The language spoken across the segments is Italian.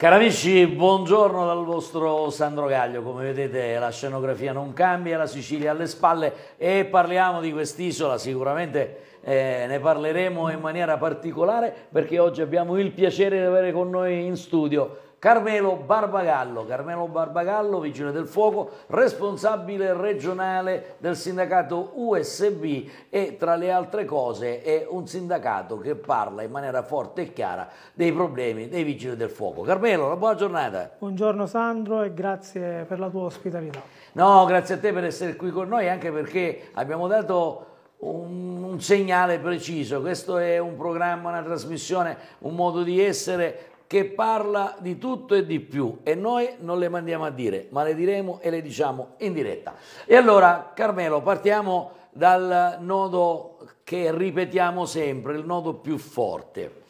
Cari amici, buongiorno dal vostro Sandro Gaglio. Come vedete la scenografia non cambia, la Sicilia alle spalle e parliamo di quest'isola. Sicuramente eh, ne parleremo in maniera particolare perché oggi abbiamo il piacere di avere con noi in studio Carmelo Barbagallo, Carmelo Barbagallo, vigile del fuoco, responsabile regionale del sindacato USB e tra le altre cose è un sindacato che parla in maniera forte e chiara dei problemi dei vigili del fuoco. Carmelo, una buona giornata. Buongiorno Sandro e grazie per la tua ospitalità. No, grazie a te per essere qui con noi anche perché abbiamo dato un, un, segnale preciso, questo è un programma, una trasmissione, un modo di essere che parla di tutto e di più e noi non le mandiamo a dire, ma le diremo e le diciamo in diretta. E allora, Carmelo, partiamo dal nodo che ripetiamo sempre, il nodo più forte.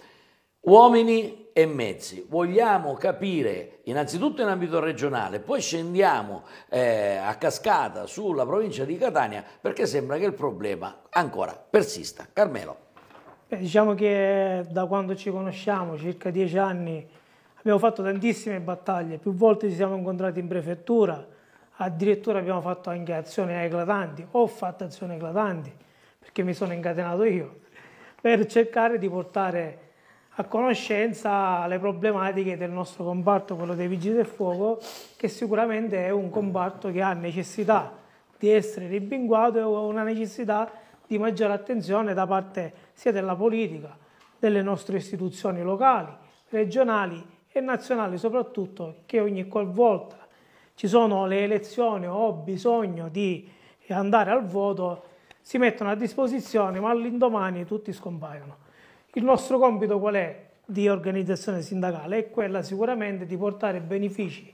Uomini e mezzi. Vogliamo capire innanzitutto in ambito regionale, poi scendiamo eh, a cascata sulla provincia di Catania perché sembra che il problema ancora persista. Carmelo. Beh, diciamo che da quando ci conosciamo, circa dieci anni, abbiamo fatto tantissime battaglie, più volte ci siamo incontrati in prefettura, addirittura abbiamo fatto anche azioni eclatanti, ho fatto azioni eclatanti, perché mi sono incatenato io, per cercare di portare a conoscenza le problematiche del nostro comparto, quello dei vigili del fuoco, che sicuramente è un comparto che ha necessità di essere ribinguato e una necessità di maggiore attenzione da parte sia della politica, delle nostre istituzioni locali, regionali e nazionali, soprattutto che ogni qualvolta ci sono le elezioni o ho bisogno di andare al voto, si mettono a disposizione, ma all'indomani tutti scompaiono. Il nostro compito qual è di organizzazione sindacale? È quella sicuramente di portare benefici,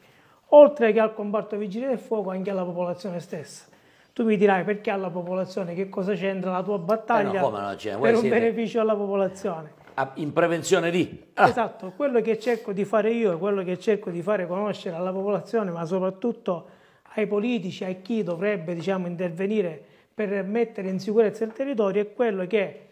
oltre che al comparto vigili del fuoco, anche alla popolazione stessa tu mi dirai perché alla popolazione, che cosa c'entra la tua battaglia eh no, no, cioè, per un beneficio alla popolazione? in prevenzione di... Ah. Esatto, quello che cerco di fare io, quello che cerco di fare conoscere alla popolazione, ma soprattutto ai politici, a chi dovrebbe diciamo, intervenire per mettere in sicurezza il territorio, è quello che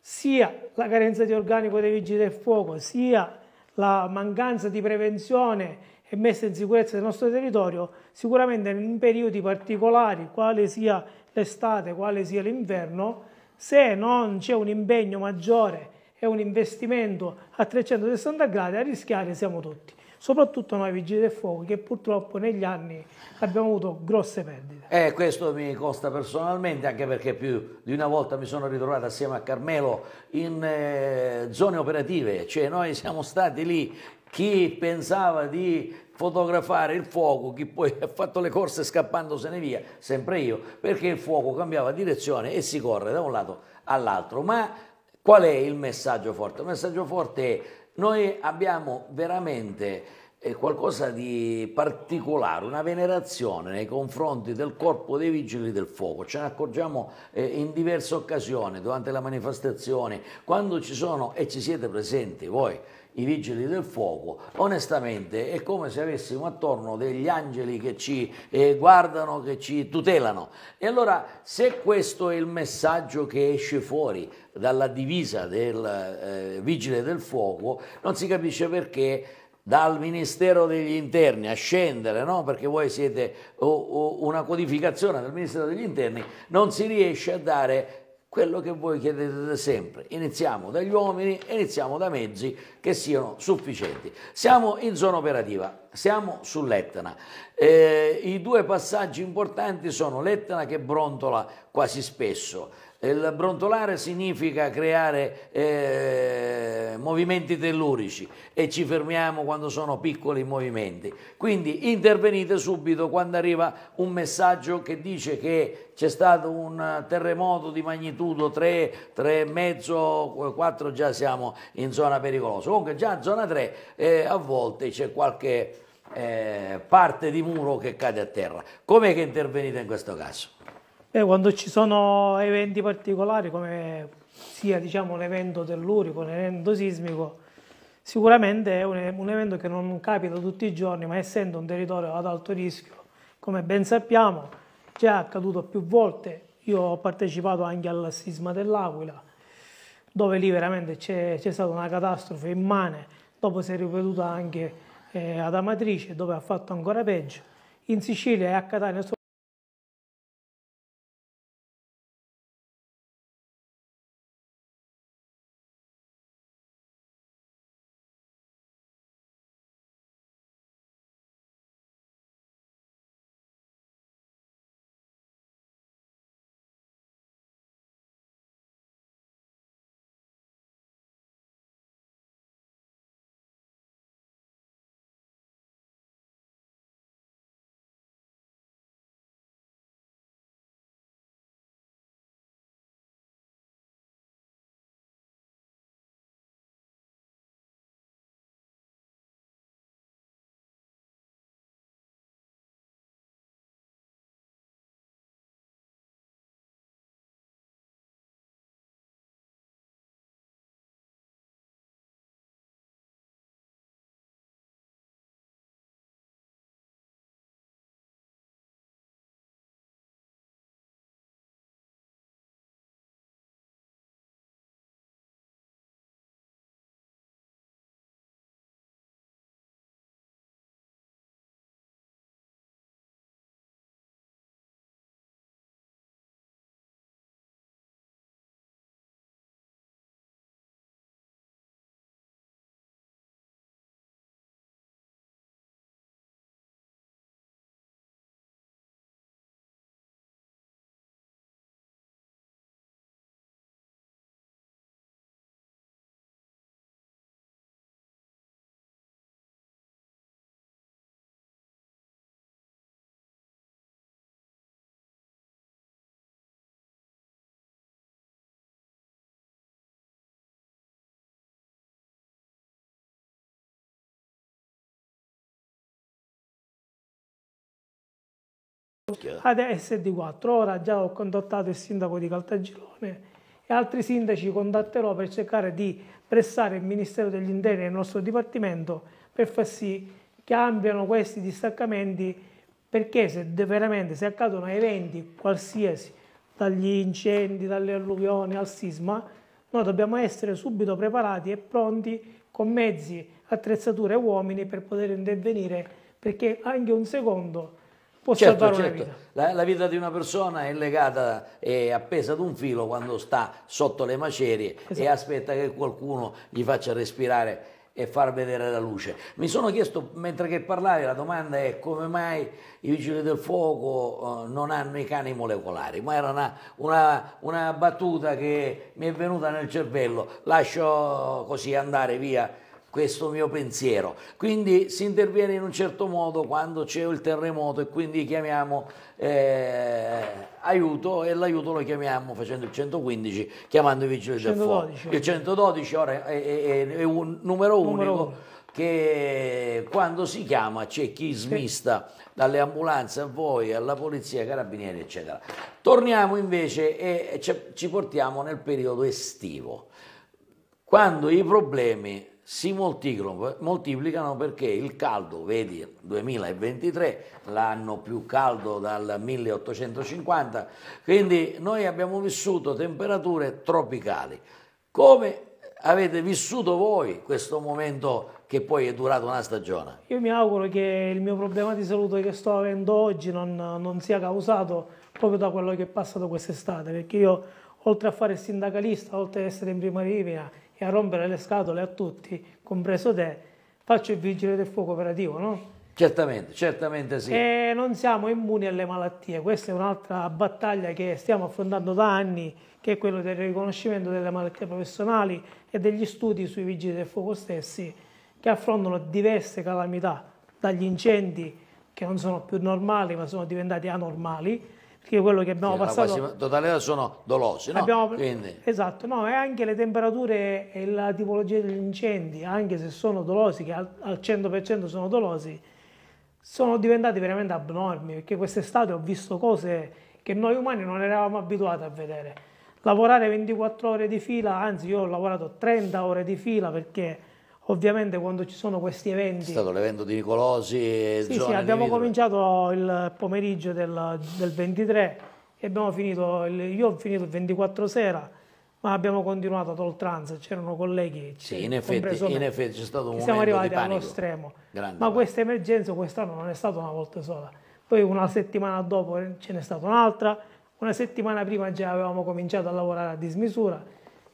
sia la carenza di organico dei vigili del fuoco, sia la mancanza di prevenzione e messa in sicurezza del nostro territorio, sicuramente in periodi particolari, quale sia l'estate, quale sia l'inverno, se non c'è un impegno maggiore e un investimento a 360 gradi, a rischiare siamo tutti soprattutto noi vigili del fuoco che purtroppo negli anni abbiamo avuto grosse perdite. Eh, questo mi costa personalmente anche perché più di una volta mi sono ritrovato assieme a Carmelo in eh, zone operative, cioè noi siamo stati lì chi pensava di fotografare il fuoco, chi poi ha fatto le corse scappandosene via, sempre io, perché il fuoco cambiava direzione e si corre da un lato all'altro. Ma qual è il messaggio forte? Il messaggio forte è noi abbiamo veramente eh, qualcosa di particolare, una venerazione nei confronti del corpo dei vigili del fuoco. Ce ne accorgiamo eh, in diverse occasioni, durante la manifestazione, quando ci sono e ci siete presenti voi i vigili del fuoco, onestamente è come se avessimo attorno degli angeli che ci eh, guardano, che ci tutelano. E allora se questo è il messaggio che esce fuori dalla divisa del eh, vigile del fuoco, non si capisce perché dal Ministero degli Interni a scendere, no? perché voi siete o, o una codificazione del Ministero degli Interni, non si riesce a dare quello che voi chiedete da sempre. Iniziamo dagli uomini, iniziamo da mezzi che siano sufficienti. Siamo in zona operativa, siamo sull'Etna. Eh, I due passaggi importanti sono l'Etna che brontola quasi spesso il brontolare significa creare eh, movimenti tellurici e ci fermiamo quando sono piccoli i movimenti. Quindi intervenite subito quando arriva un messaggio che dice che c'è stato un terremoto di magnitudo 3, 3,5, 4, già siamo in zona pericolosa. Comunque già in zona 3 eh, a volte c'è qualche eh, parte di muro che cade a terra. Com'è che intervenite in questo caso? Beh, quando ci sono eventi particolari come sia diciamo, l'evento dell'urico, l'evento sismico, sicuramente è un, un evento che non capita tutti i giorni, ma essendo un territorio ad alto rischio, come ben sappiamo, già è accaduto più volte. Io ho partecipato anche al sisma dell'Aquila, dove lì veramente c'è, stata una catastrofe immane, dopo si è ripetuta anche eh, ad Amatrice, dove ha fatto ancora peggio. In Sicilia e a Catania ad SD4. Ora già ho contattato il sindaco di Caltagirone e altri sindaci contatterò per cercare di pressare il Ministero degli Interni e il nostro Dipartimento per far sì che abbiano questi distaccamenti perché se veramente se accadono eventi qualsiasi dagli incendi, dalle alluvioni al sisma noi dobbiamo essere subito preparati e pronti con mezzi, attrezzature e uomini per poter intervenire perché anche un secondo può certo, salvare certo. una vita. La, la, vita di una persona è legata e appesa ad un filo quando sta sotto le macerie esatto. e aspetta che qualcuno gli faccia respirare e far vedere la luce. Mi sono chiesto, mentre che parlavi, la domanda è come mai i vigili del fuoco eh, non hanno i cani molecolari, ma era una, una, una battuta che mi è venuta nel cervello, lascio così andare via questo mio pensiero. Quindi si interviene in un certo modo quando c'è il terremoto e quindi chiamiamo eh, aiuto e l'aiuto lo chiamiamo facendo il 115, chiamando i vigili del fuoco. Il 112 ora è, è, è un numero, numero unico. Uno che quando si chiama c'è chi smista dalle ambulanze a voi, alla polizia, carabinieri, eccetera. Torniamo invece e ci portiamo nel periodo estivo, quando i problemi si moltiplicano perché il caldo, vedi 2023, l'anno più caldo dal 1850, quindi noi abbiamo vissuto temperature tropicali. Come avete vissuto voi questo momento che poi è durato una stagione? Io mi auguro che il mio problema di salute che sto avendo oggi non, non sia causato proprio da quello che è passato quest'estate, perché io oltre a fare sindacalista, oltre ad essere in prima linea, e a rompere le scatole a tutti, compreso te, faccio il vigile del fuoco operativo, no? Certamente, certamente sì. E non siamo immuni alle malattie, questa è un'altra battaglia che stiamo affrontando da anni, che è quella del riconoscimento delle malattie professionali e degli studi sui vigili del fuoco stessi, che affrontano diverse calamità, dagli incendi che non sono più normali ma sono diventati anormali, che quello che abbiamo sì, passato. La totalità sono dolosi, no? Abbiamo, esatto, no, e anche le temperature e la tipologia degli incendi, anche se sono dolosi, che al, al 100% sono dolosi, sono diventati veramente abnormi, perché quest'estate ho visto cose che noi umani non eravamo abituati a vedere. Lavorare 24 ore di fila, anzi io ho lavorato 30 ore di fila perché Ovviamente quando ci sono questi eventi... È stato l'evento di Nicolosi e Sì, sì abbiamo cominciato il pomeriggio del, del 23 e abbiamo finito, il, io ho finito il 24 sera, ma abbiamo continuato ad oltranza, c'erano colleghi... Sì, in effetti, c'è stato un momento Siamo arrivati di allo stremo, Grande ma questa emergenza quest'anno non è stata una volta sola. Poi una settimana dopo ce n'è stata un'altra, una settimana prima già avevamo cominciato a lavorare a dismisura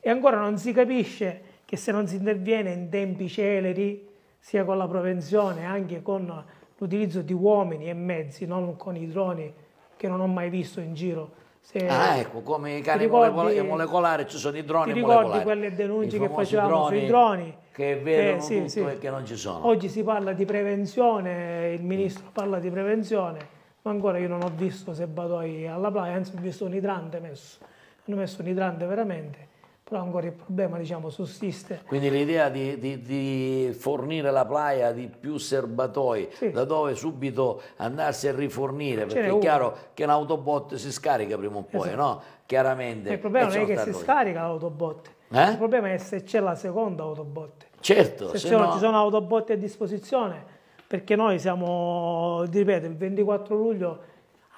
e ancora non si capisce che se non si interviene in tempi celeri, sia con la prevenzione, anche con l'utilizzo di uomini e mezzi, non con i droni che non ho mai visto in giro. Se ah, ecco, come i cani ricordi, molecolari, ci sono i droni ti ricordi quelle denunce che facevamo droni, sui droni? Che è vero eh, sì, sì. che non ci sono. Oggi si parla di prevenzione, il ministro mm. parla di prevenzione, ma ancora io non ho visto se Badoi alla playa, anzi ho visto un idrante messo. Hanno messo un idrante veramente però ancora il problema diciamo, sussiste. Quindi l'idea di, di, di, fornire la playa di più serbatoi sì. da dove subito andarsi a rifornire, perché è chiaro che l'autobot si scarica prima o poi, esatto. no? Chiaramente. Il problema non è che si lui. scarica l'autobot, eh? il problema è se c'è la seconda autobot. Certo. Se, se sono, no... ci sono autobot a disposizione, perché noi siamo, ripeto, il 24 luglio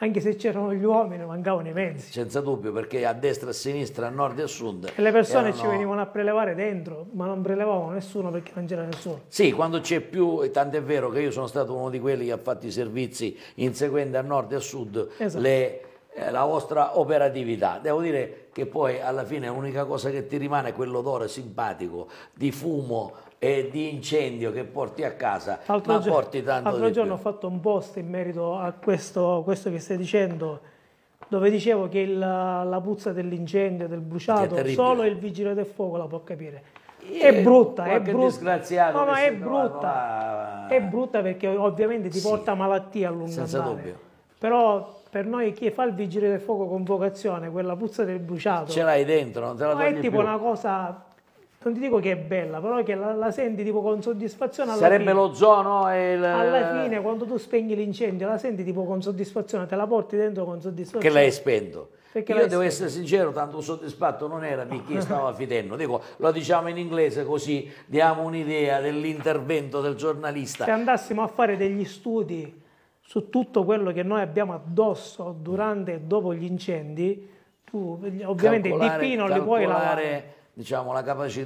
anche se c'erano gli uomini mancavano i mezzi. Senza dubbio, perché a destra, a sinistra, a nord e a sud. E le persone erano... ci venivano a prelevare dentro, ma non prelevavano nessuno perché non c'era nessuno. Sì, quando c'è più, e tanto è vero che io sono stato uno di quelli che ha fatto i servizi inseguendo a nord e a sud esatto. le, eh, la vostra operatività. Devo dire che poi alla fine l'unica cosa che ti rimane è quell'odore simpatico di fumo e di incendio che porti a casa, altro ma giorno, porti tanto L'altro giorno più. ho fatto un post in merito a questo, questo che stai dicendo, dove dicevo che il, la puzza dell'incendio, del bruciato, solo il vigile del fuoco la può capire. È brutta, è brutta. No, no, è brutta. Là... È brutta perché ovviamente ti sì, porta malattia a lungo senza Dubbio. Però per noi chi fa il vigile del fuoco con vocazione, quella puzza del bruciato. Ce l'hai dentro, non te la togli è tipo più. una cosa, non ti dico che è bella, però che la, la senti tipo con soddisfazione alla Sarebbe fine. zono e il... Alla fine, quando tu spegni l'incendio, la senti tipo con soddisfazione, te la porti dentro con soddisfazione. Che l'hai spento. Perché Io devo essere sincero, tanto soddisfatto non era di chi stava fidendo. Dico, lo diciamo in inglese così diamo un'idea dell'intervento del giornalista. Se andassimo a fare degli studi su tutto quello che noi abbiamo addosso durante e dopo gli incendi, tu ovviamente calcolare, di P non li puoi lavare. Diciamo, la capacità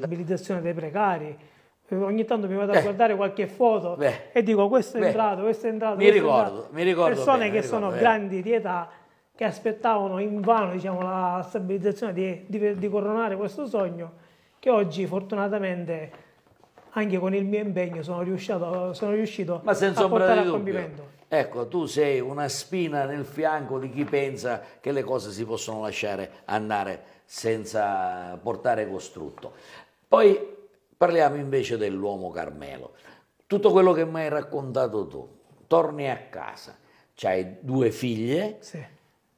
l'abilitazione dei precari. Eh, ogni tanto mi vado a eh. guardare qualche foto beh, e dico questo è beh, entrato, questo è entrato. Mi ricordo, entrato. mi ricordo. Persone bene, che ricordo, sono beh. grandi di età che aspettavano invano diciamo, la stabilizzazione di, di, di, coronare questo sogno che oggi fortunatamente anche con il mio impegno sono riuscito, sono riuscito Ma senza a portare a compimento. Ecco, tu sei una spina nel fianco di chi pensa che le cose si possono lasciare andare senza portare costrutto. Poi parliamo invece dell'uomo Carmelo. Tutto quello che mi hai raccontato tu, torni a casa, hai due figlie, sì.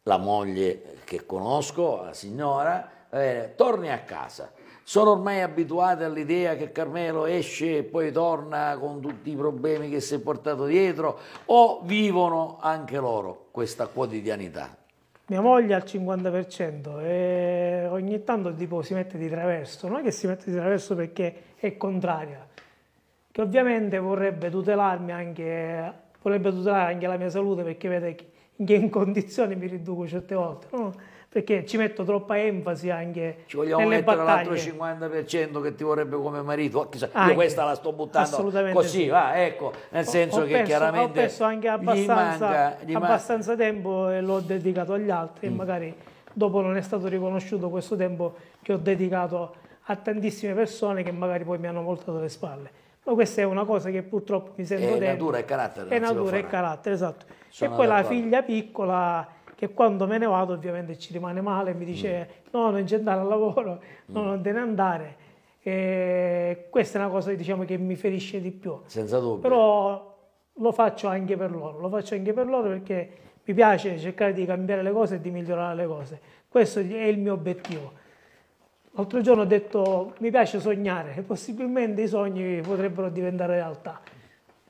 la moglie che conosco, la signora, eh, torni a casa. Sono ormai abituate all'idea che Carmelo esce e poi torna con tutti i problemi che si è portato dietro o vivono anche loro questa quotidianità? mia moglie al 50% e ogni tanto tipo si mette di traverso, non è che si mette di traverso perché è contraria, che ovviamente vorrebbe tutelarmi anche, vorrebbe tutelare anche la mia salute perché vede in che condizioni mi riduco certe volte. No? perché ci metto troppa enfasi anche Ci vogliamo mettere l'altro 50% che ti vorrebbe come marito, ah, chissà, anche, io ah, questa la sto buttando così, sì. va, ecco, nel senso ho, che perso, chiaramente ho perso anche abbastanza, gli manca, gli abbastanza tempo e l'ho dedicato agli altri mm. e magari dopo non è stato riconosciuto questo tempo che ho dedicato a tantissime persone che magari poi mi hanno voltato le spalle. Ma questa è una cosa che purtroppo mi sento dentro. È natura e carattere. È natura e carattere, esatto. Sono e poi la figlia piccola che quando me ne vado ovviamente ci rimane male, mi dice mm. no, non c'è andare al lavoro, mm. no, non te ne andare. E questa è una cosa diciamo, che mi ferisce di più. Senza dubbio. Però lo faccio anche per loro, lo faccio anche per loro perché mi piace cercare di cambiare le cose e di migliorare le cose. Questo è il mio obiettivo. L'altro giorno ho detto mi piace sognare e possibilmente i sogni potrebbero diventare realtà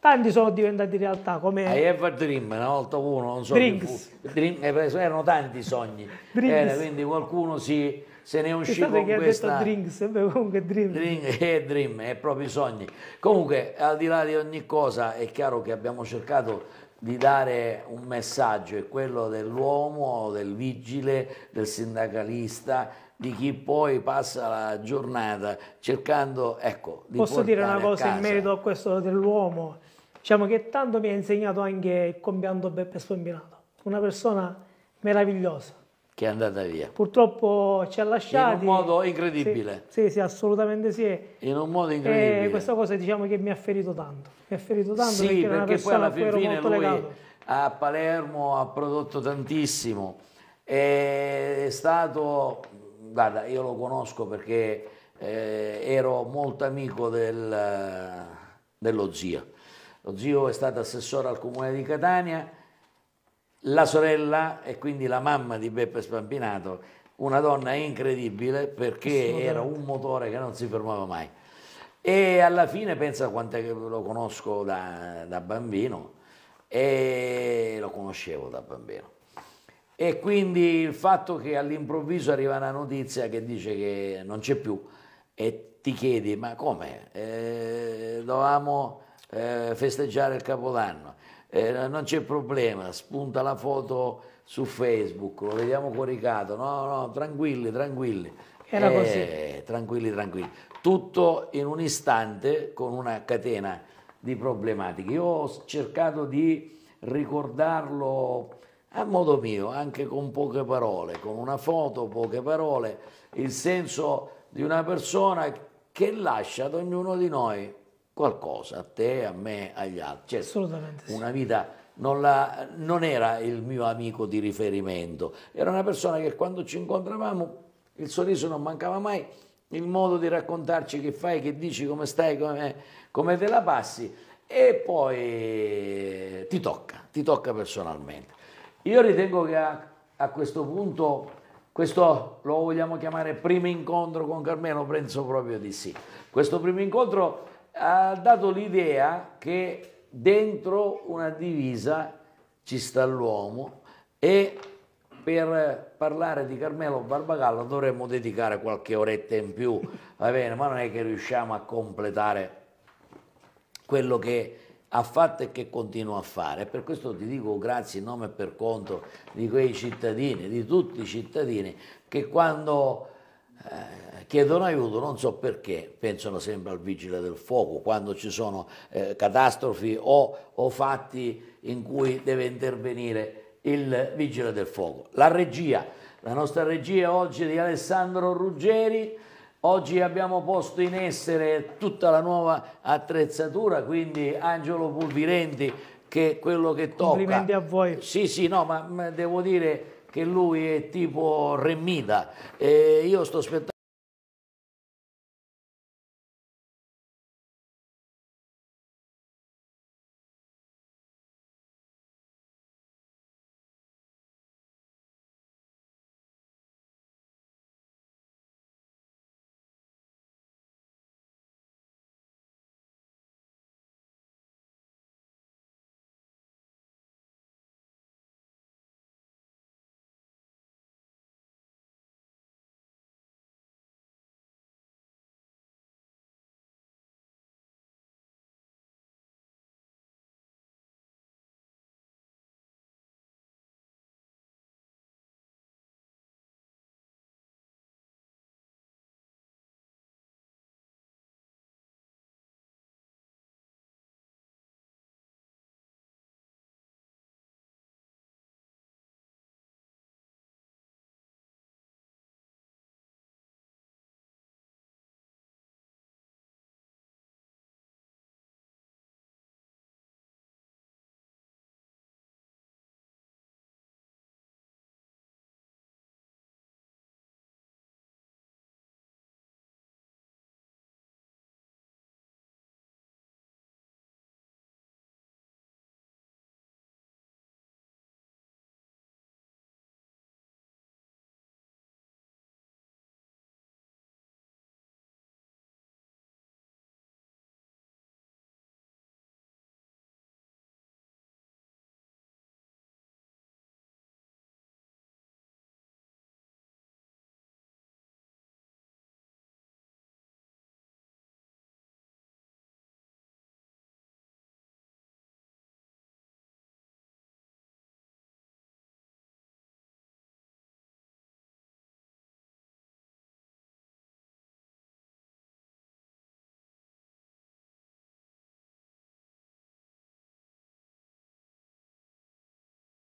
tanti sono diventati realtà come I have a dream una volta uno non so Drinks. Fu, eh, erano tanti sogni era, eh, quindi qualcuno si, se ne è uscito con che questa ha detto drink eh, comunque dream drink è dream è proprio i sogni comunque al di là di ogni cosa è chiaro che abbiamo cercato di dare un messaggio è quello dell'uomo del vigile del sindacalista di chi poi passa la giornata cercando, ecco, di Posso dire una cosa in merito a questo dell'uomo? Diciamo che tanto mi ha insegnato anche il compianto Beppe Spombinato, una persona meravigliosa. Che è andata via. Purtroppo ci ha lasciato. In un modo incredibile. Sì, sì, sì assolutamente sì. In un modo incredibile. E questa cosa diciamo che mi ha ferito tanto. Mi ha ferito tanto sì, perché, perché poi alla fine, fine lui legato. a Palermo ha prodotto tantissimo. È stato, guarda, io lo conosco perché eh, ero molto amico del, dello zio lo zio è stato assessore al comune di Catania, la sorella e quindi la mamma di Beppe Spampinato, una donna incredibile perché era un motore che non si fermava mai. E alla fine pensa quant'è che lo conosco da, da bambino e lo conoscevo da bambino. E quindi il fatto che all'improvviso arriva una notizia che dice che non c'è più e ti chiedi ma come? Eh, dovevamo eh, festeggiare il Capodanno. Eh, non c'è problema, spunta la foto su Facebook, lo vediamo coricato, no, no, tranquilli, tranquilli. Era eh, così. Tranquilli, tranquilli. Tutto in un istante con una catena di problematiche. Io ho cercato di ricordarlo a modo mio, anche con poche parole, con una foto, poche parole, il senso di una persona che lascia ad ognuno di noi qualcosa a te, a me, agli altri. Cioè, Assolutamente. Una sì. vita non, la, non, era il mio amico di riferimento, era una persona che quando ci incontravamo il sorriso non mancava mai, il modo di raccontarci che fai, che dici, come stai, come, come te la passi e poi ti tocca, ti tocca personalmente. Io ritengo che a, a questo punto questo lo vogliamo chiamare primo incontro con Carmelo, penso proprio di sì. Questo primo incontro ha dato l'idea che dentro una divisa ci sta l'uomo e per parlare di Carmelo Barbagallo dovremmo dedicare qualche oretta in più, va bene, ma non è che riusciamo a completare quello che ha fatto e che continua a fare. Per questo ti dico grazie in nome e per conto di quei cittadini, di tutti i cittadini che quando eh, chiedono aiuto, non so perché, pensano sempre al vigile del fuoco, quando ci sono eh, catastrofi o, o fatti in cui deve intervenire il vigile del fuoco. La regia, la nostra regia oggi è di Alessandro Ruggeri, Oggi abbiamo posto in essere tutta la nuova attrezzatura, quindi Angelo Pulvirenti che è quello che tocca. Complimenti a voi. Sì, sì, no, ma, ma devo dire che lui è tipo remita. Eh, io sto aspettando